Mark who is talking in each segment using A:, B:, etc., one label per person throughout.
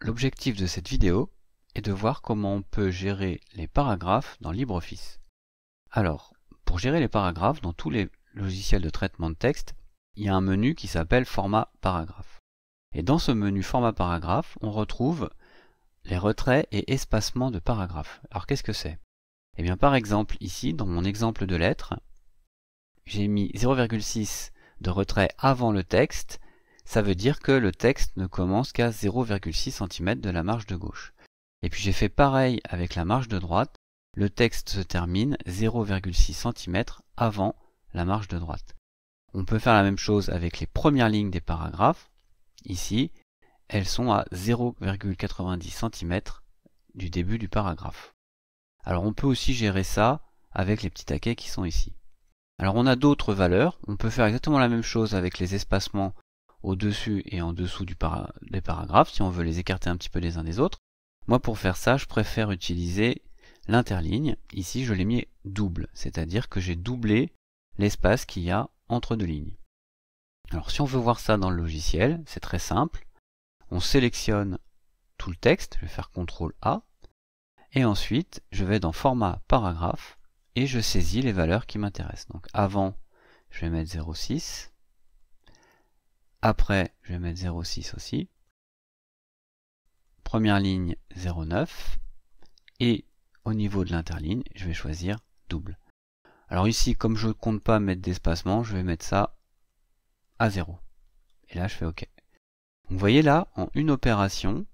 A: L'objectif de cette vidéo est de voir comment on peut gérer les paragraphes dans LibreOffice. Alors, pour gérer les paragraphes dans tous les logiciels de traitement de texte, il y a un menu qui s'appelle Format paragraphe. Et dans ce menu Format paragraphe, on retrouve les retraits et espacements de paragraphes. Alors qu'est-ce que c'est Eh bien par exemple ici, dans mon exemple de lettres, j'ai mis 0,6 de retrait avant le texte ça veut dire que le texte ne commence qu'à 0,6 cm de la marge de gauche. Et puis j'ai fait pareil avec la marge de droite, le texte se termine 0,6 cm avant la marge de droite. On peut faire la même chose avec les premières lignes des paragraphes. Ici, elles sont à 0,90 cm du début du paragraphe. Alors on peut aussi gérer ça avec les petits taquets qui sont ici. Alors on a d'autres valeurs, on peut faire exactement la même chose avec les espacements au-dessus et en dessous des paragraphes, si on veut les écarter un petit peu les uns des autres. Moi, pour faire ça, je préfère utiliser l'interligne. Ici, je l'ai mis double, c'est-à-dire que j'ai doublé l'espace qu'il y a entre deux lignes. Alors, si on veut voir ça dans le logiciel, c'est très simple. On sélectionne tout le texte, je vais faire CTRL A, et ensuite, je vais dans Format paragraphe, et je saisis les valeurs qui m'intéressent. Donc avant, je vais mettre 0,6, après, je vais mettre 0,6 aussi. Première ligne, 0,9. Et au niveau de l'interligne, je vais choisir double. Alors ici, comme je ne compte pas mettre d'espacement, je vais mettre ça à 0. Et là, je fais OK. vous voyez là, en une opération,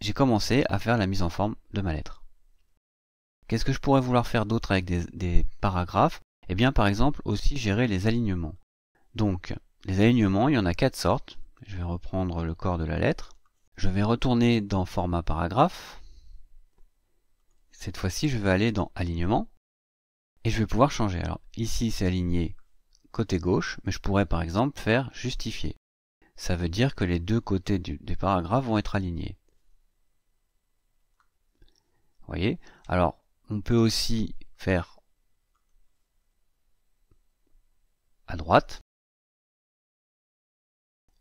A: j'ai commencé à faire la mise en forme de ma lettre. Qu'est-ce que je pourrais vouloir faire d'autre avec des, des paragraphes eh bien, par exemple, aussi gérer les alignements. Donc, les alignements, il y en a quatre sortes. Je vais reprendre le corps de la lettre. Je vais retourner dans format paragraphe. Cette fois-ci, je vais aller dans alignement. Et je vais pouvoir changer. Alors, ici, c'est aligné côté gauche, mais je pourrais par exemple faire justifier. Ça veut dire que les deux côtés du, des paragraphes vont être alignés. Vous voyez Alors, on peut aussi faire droite,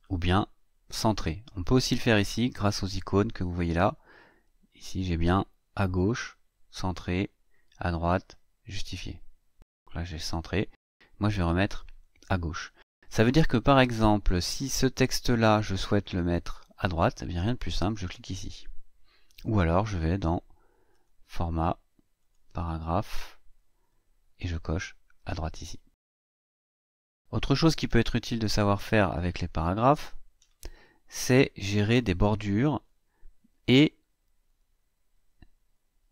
A: ou bien centré. On peut aussi le faire ici grâce aux icônes que vous voyez là. Ici j'ai bien à gauche, centré, à droite, justifié. là j'ai centré. Moi je vais remettre à gauche. Ça veut dire que par exemple, si ce texte-là, je souhaite le mettre à droite, eh bien rien de plus simple, je clique ici. Ou alors je vais dans Format, Paragraphe, et je coche à droite ici. Autre chose qui peut être utile de savoir faire avec les paragraphes, c'est gérer des bordures et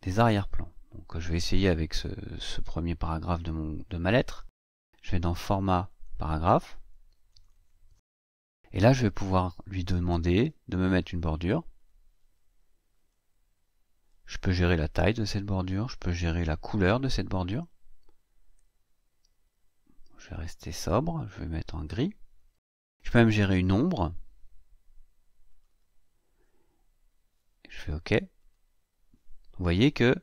A: des arrière-plans. Donc je vais essayer avec ce, premier paragraphe de, mon, de ma lettre. Je vais dans format paragraphe. Et là, je vais pouvoir lui demander de me mettre une bordure. Je peux gérer la taille de cette bordure, je peux gérer la couleur de cette bordure. Je vais rester sobre, je vais mettre en gris. Je peux même gérer une ombre. Je fais OK. Vous voyez que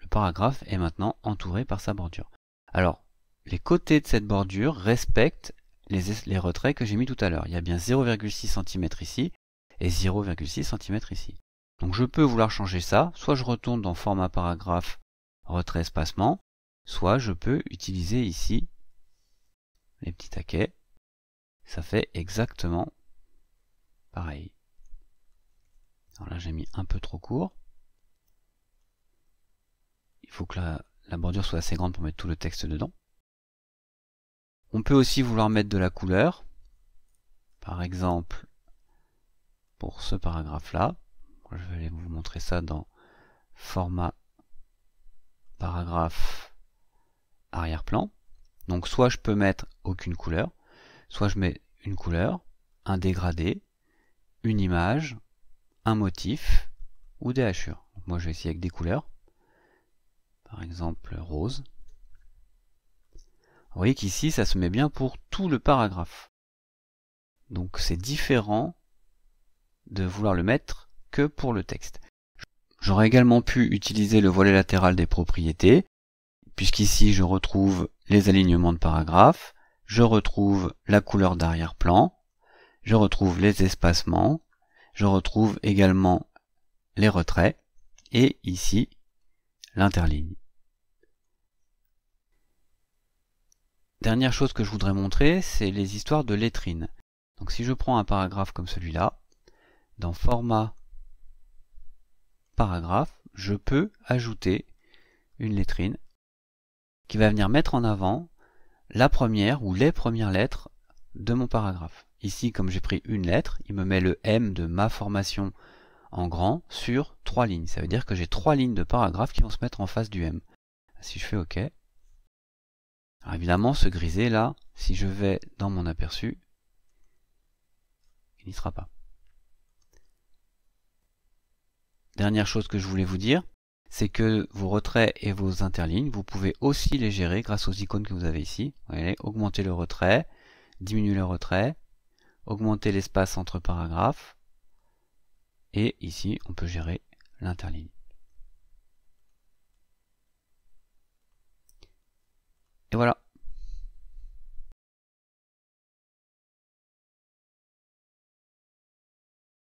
A: le paragraphe est maintenant entouré par sa bordure. Alors, les côtés de cette bordure respectent les, retraits que j'ai mis tout à l'heure. Il y a bien 0,6 cm ici et 0,6 cm ici. Donc je peux vouloir changer ça, soit je retourne dans format paragraphe, retrait espacement, soit je peux utiliser ici les petits taquets, ça fait exactement pareil. Alors là, j'ai mis un peu trop court. Il faut que la, bordure soit assez grande pour mettre tout le texte dedans. On peut aussi vouloir mettre de la couleur. Par exemple, pour ce paragraphe-là, je vais vous montrer ça dans format paragraphe arrière-plan. Donc soit je peux mettre aucune couleur, soit je mets une couleur, un dégradé, une image, un motif ou des hachures. moi je vais essayer avec des couleurs, par exemple rose. Vous voyez qu'ici ça se met bien pour tout le paragraphe. Donc c'est différent de vouloir le mettre que pour le texte. J'aurais également pu utiliser le volet latéral des propriétés, puisqu'ici je retrouve les alignements de paragraphes, je retrouve la couleur d'arrière-plan, je retrouve les espacements, je retrouve également les retraits et ici l'interligne. Dernière chose que je voudrais montrer, c'est les histoires de lettrines. Donc si je prends un paragraphe comme celui-là, dans format paragraphe, je peux ajouter une lettrine qui va venir mettre en avant la première ou les premières lettres de mon paragraphe. Ici, comme j'ai pris une lettre, il me met le M de ma formation en grand sur trois lignes. Ça veut dire que j'ai trois lignes de paragraphe qui vont se mettre en face du M. Si je fais OK, évidemment, ce grisé là, si je vais dans mon aperçu, il n'y sera pas. Dernière chose que je voulais vous dire, c'est que vos retraits et vos interlignes, vous pouvez aussi les gérer grâce aux icônes que vous avez ici. Vous voyez, augmenter le retrait, diminuer le retrait, augmenter l'espace entre paragraphes, et ici, on peut gérer l'interligne. Et voilà.